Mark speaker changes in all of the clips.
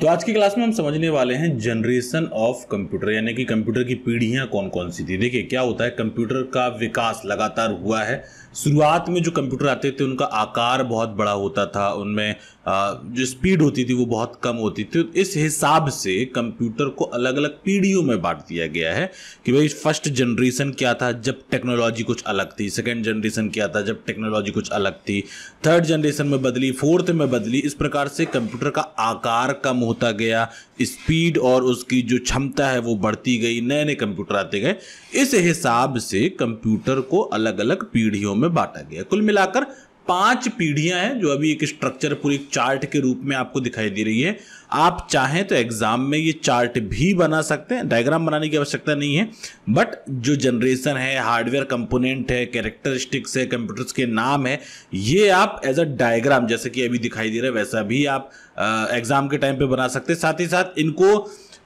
Speaker 1: तो आज की क्लास में हम समझने वाले हैं जनरेशन ऑफ कंप्यूटर यानी कि कंप्यूटर की पीढ़ियां कौन कौन सी थी देखिए क्या होता है कंप्यूटर का विकास लगातार हुआ है शुरुआत में जो कंप्यूटर आते थे उनका आकार बहुत बड़ा होता था उनमें जो स्पीड होती थी वो बहुत कम होती थी तो इस हिसाब से कंप्यूटर को अलग अलग पीढ़ियों में बांट दिया गया है कि भाई फर्स्ट जनरेशन क्या था जब टेक्नोलॉजी कुछ अलग थी सेकेंड जनरेशन क्या था जब टेक्नोलॉजी कुछ अलग थी थर्ड जनरेशन में बदली फोर्थ में बदली इस प्रकार से कंप्यूटर का आकार कम होता गया स्पीड और उसकी जो क्षमता है वो बढ़ती गई नए नए कंप्यूटर आते गए इस हिसाब से कंप्यूटर को अलग अलग पीढ़ियों में में बांटा गया कुल मिलाकर पांच पीढ़ियां हैं जो अभी एक स्ट्रक्चर पूरी चार्ट के रूप में आपको दिखाई दे रही है आप चाहें तो एग्जाम में ये चार्ट भी बना सकते हैं डायग्राम बनाने की आवश्यकता नहीं है बट जो जनरेशन है हार्डवेयर कंपोनेंट है कैरेक्टरिस्टिक्स है कंप्यूटर्स के नाम है ये आप एज अ डायग्राम जैसे कि अभी दिखाई दे रहा है वैसा भी आप एग्जाम के टाइम पर बना सकते हैं साथ ही साथ इनको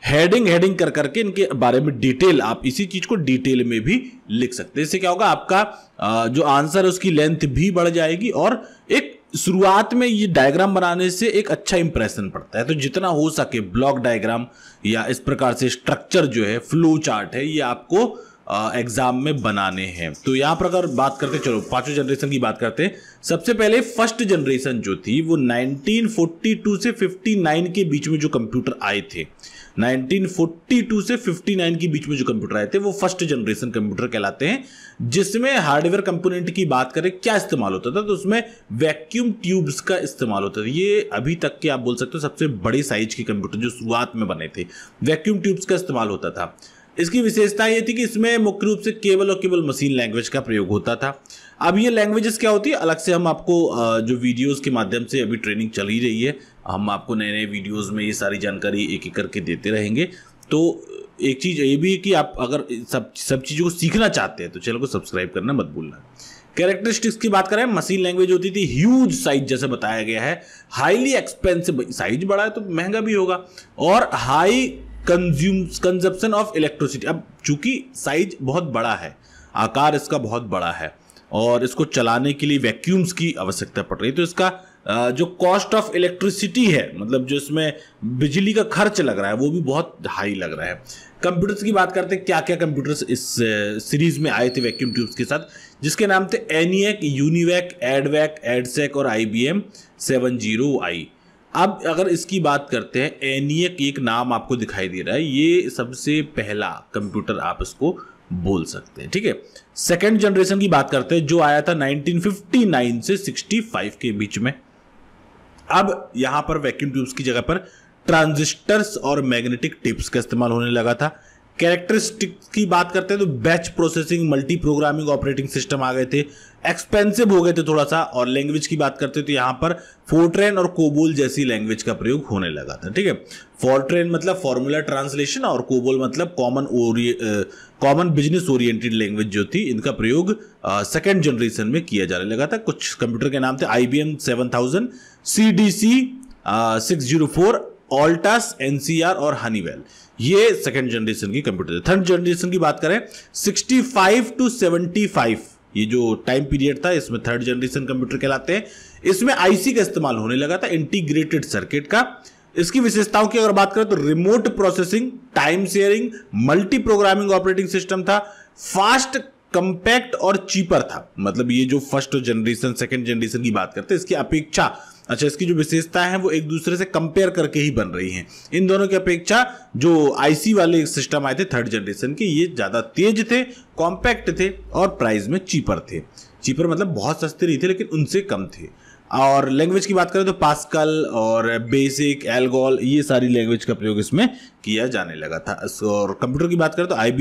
Speaker 1: हेडिंग हेडिंग कर करके इनके बारे में डिटेल आप इसी चीज को डिटेल में भी लिख सकते हैं इससे क्या होगा आपका जो आंसर है उसकी लेंथ भी बढ़ जाएगी और एक शुरुआत में ये डायग्राम बनाने से एक अच्छा इंप्रेशन पड़ता है तो जितना हो सके ब्लॉक डायग्राम या इस प्रकार से स्ट्रक्चर जो है फ्लो चार्ट है ये आपको एग्जाम में बनाने हैं तो यहां पर अगर बात करते चलो पांचों जनरेशन की बात करते हैं सबसे पहले फर्स्ट जनरेशन जो थी वो 1942 से 59 के बीच में जो कंप्यूटर आए थे 1942 से 59 के बीच में जो कंप्यूटर आए थे वो फर्स्ट जनरेशन कंप्यूटर कहलाते हैं जिसमें हार्डवेयर कंपोनेंट की बात करें क्या इस्तेमाल होता था तो उसमें वैक्यूम ट्यूब्स का इस्तेमाल होता था ये अभी तक के आप बोल सकते हो सबसे बड़े साइज के कंप्यूटर जो शुरुआत में बने थे वैक्यूम ट्यूब्स का इस्तेमाल होता था इसकी विशेषता ये थी कि इसमें मुख्य रूप से केवल और केवल मशीन लैंग्वेज का प्रयोग होता था अब ये लैंग्वेजेस क्या होती है अलग से हम आपको जो वीडियोस के माध्यम से अभी ट्रेनिंग चल ही रही है हम आपको नए नए वीडियोस में ये सारी जानकारी एक एक करके देते रहेंगे तो एक चीज़ ये भी है कि आप अगर सब सब चीज़ों को सीखना चाहते हैं तो चैनल को सब्सक्राइब करना मत भूलना कैरेक्टरिस्टिक्स की बात करें मशीन लैंग्वेज होती थी ह्यूज साइज जैसे बताया गया है हाईली एक्सपेंसिव साइज बड़ा है तो महंगा भी होगा और high consume consumption of electricity अब चूंकि साइज बहुत बड़ा है आकार इसका बहुत बड़ा है और इसको चलाने के लिए वैक्यूम्स की आवश्यकता पड़ रही है तो इसका जो कॉस्ट ऑफ इलेक्ट्रिसिटी है मतलब जो इसमें बिजली का खर्च लग रहा है वो भी बहुत हाई लग रहा है कंप्यूटर्स की बात करते हैं क्या क्या कंप्यूटर्स इस सीरीज में आए थे वैक्यूम ट्यूब्स के साथ जिसके नाम थे एनिएक यूनिवैक एडवैक एडसेक और I B M seven zero I अब अगर इसकी बात करते हैं एनियक एक नाम आपको दिखाई दे रहा है ये सबसे पहला कंप्यूटर आप इसको बोल सकते हैं ठीक है सेकेंड जनरेशन की बात करते हैं जो आया था 1959 से 65 के बीच में अब यहां पर वैक्यूम ट्यूब्स की जगह पर ट्रांजिस्टर्स और मैग्नेटिक टिप्स का इस्तेमाल होने लगा था कैरेक्टरिस्टिक की बात करते हैं तो batch processing multi programming operating system आ गए थे एक्सपेंसिव हो गए थे थोड़ा सा और लैंग्वेज की बात करते हैं तो यहाँ पर फोर्ट्रेन और कोबोल जैसी लैंग्वेज का प्रयोग होने लगा था ठीक है फोर्ट्रेन मतलब फॉर्मूला ट्रांसलेशन और कोबोल मतलब common common business oriented language जो थी इनका प्रयोग सेकेंड जनरेशन में किया जाने लगा था कुछ कंप्यूटर के नाम थे I B M seven thousand C D C six zero four ऑल्टास एनसीआर और हनीवेल ये सेकेंड जनरेशन की कंप्यूटर है थर्ड जनरेशन की बात करें 65 टू 75 ये जो टाइम पीरियड था इसमें थर्ड जनरेशन कंप्यूटर कहलाते हैं इसमें आईसी का इस्तेमाल होने लगा था इंटीग्रेटेड सर्किट का इसकी विशेषताओं की अगर बात करें तो remote processing time sharing multi programming operating system था फास्ट कंपैक्ट और चीपर था मतलब ये जो फर्स्ट जनरेशन सेकेंड जनरेशन की बात करते हैं इसकी अपेक्षा अच्छा इसकी जो विशेषताएं हैं वो एक दूसरे से कंपेयर करके ही बन रही हैं इन दोनों की अपेक्षा जो आईसी वाले सिस्टम आए थे थर्ड जनरेशन के ये ज़्यादा तेज थे कॉम्पैक्ट थे और प्राइस में चीपर थे चीपर मतलब बहुत सस्ते नहीं थे लेकिन उनसे कम थे और लैंग्वेज की बात करें तो पास्कल और बेसिक एल्गोल ये सारी लैंग्वेज का प्रयोग इसमें किया जाने लगा था और कंप्यूटर की बात करें तो I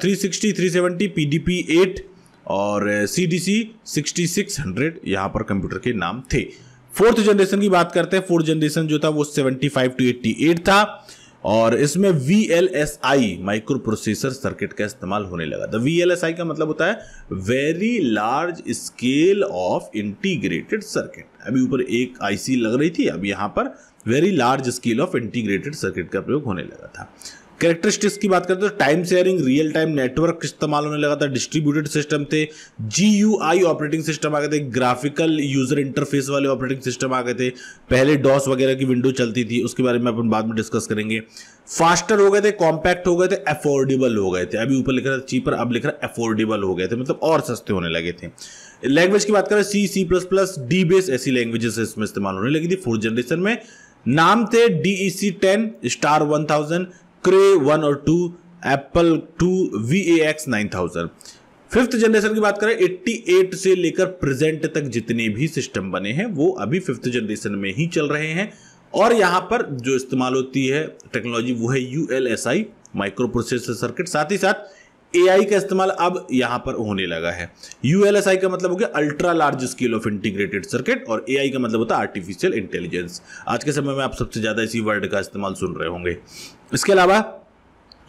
Speaker 1: three sixty three seventy P D P eight और C D C sixty six hundred यहाँ पर कंप्यूटर के नाम थे फोर्थ जनरेशन की बात करते हैं फोर्थ जनरेशन जो था वो seventy five to eighty eight था और इसमें V L S I micro processor circuit का इस्तेमाल होने लगा था वी एल एस आई का मतलब होता है very large scale of integrated circuit अभी ऊपर एक आईसी लग रही थी अब यहां पर very large scale of integrated circuit का प्रयोग होने लगा था कैरेक्टरिस्टिक्स की बात करें तो time sharing real time network इस्तेमाल होने लगा था डिस्ट्रीब्यूटेड सिस्टम थे जी ऑपरेटिंग सिस्टम आ गए थे ग्राफिकल यूजर इंटरफेस वाले ऑपरेटिंग सिस्टम आ गए थे पहले डॉस वगैरह की विंडो चलती थी उसके बारे में अपन बाद में डिस्कस करेंगे फास्टर हो गए थे कॉम्पैक्ट हो गए थे अफोर्डेबल हो गए थे अभी ऊपर लिख रहा था चीपर अब लिख रहा अफोर्डेबल हो गए थे मतलब और सस्ते होने लगे थे लैंग्वेज की बात करें C C plus plus D base ऐसी लैंग्वेजेस इसमें इस्तेमाल होने लगी थी फोर्थ जनरेशन में नाम थे D E C ten star one thousand Cray one और two Apple two V A X nine thousand fifth generation की बात करें 88 से लेकर प्रेजेंट तक जितने भी सिस्टम बने हैं वो अभी फिफ्थ जनरेशन में ही चल रहे हैं और यहाँ पर जो इस्तेमाल होती है टेक्नोलॉजी वो है U L S I micro processor circuit साथ ही साथ ए का इस्तेमाल अब यहां पर होने लगा है यूएलएसआई का मतलब हो गया ultra large scale of integrated circuit और ए का मतलब होता है आर्टिफिशियल इंटेलिजेंस आज के समय में आप सबसे ज़्यादा इसी वर्ड का इस्तेमाल सुन रहे होंगे इसके अलावा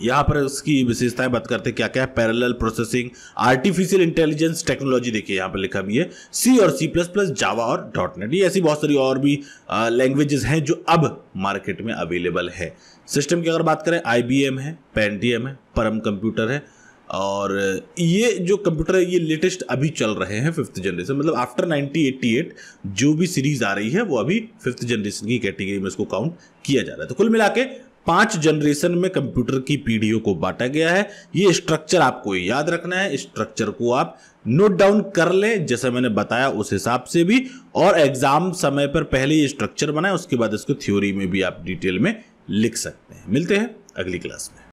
Speaker 1: यहाँ पर इसकी विशेषताएं बात करते हैं क्या क्या है parallel processing artificial intelligence technology देखिए यहाँ पर लिखा भी है सी और सी प्लस प्लस जावा और डॉट नेट ये ऐसी बहुत सारी और भी लैंग्वेजेस हैं जो अब मार्केट में अवेलेबल है सिस्टम की अगर बात करें आई है पेंटीएम है परम कंप्यूटर है और ये जो कंप्यूटर है ये लेटेस्ट अभी चल रहे हैं फिफ्थ जनरेशन मतलब आफ्टर 1988 जो भी सीरीज आ रही है वो अभी फिफ्थ जनरेशन की कैटेगरी में इसको काउंट किया जा रहा है तो कुल मिला के पांच जनरेशन में कंप्यूटर की पीढ़ियों को बांटा गया है ये स्ट्रक्चर आपको याद रखना है स्ट्रक्चर को आप नोट डाउन कर लें जैसे मैंने बताया उस हिसाब से भी और एग्जाम समय पर पहले ये स्ट्रक्चर बनाए उसके बाद इसको थ्योरी में भी आप डिटेल में लिख सकते हैं मिलते हैं अगली क्लास में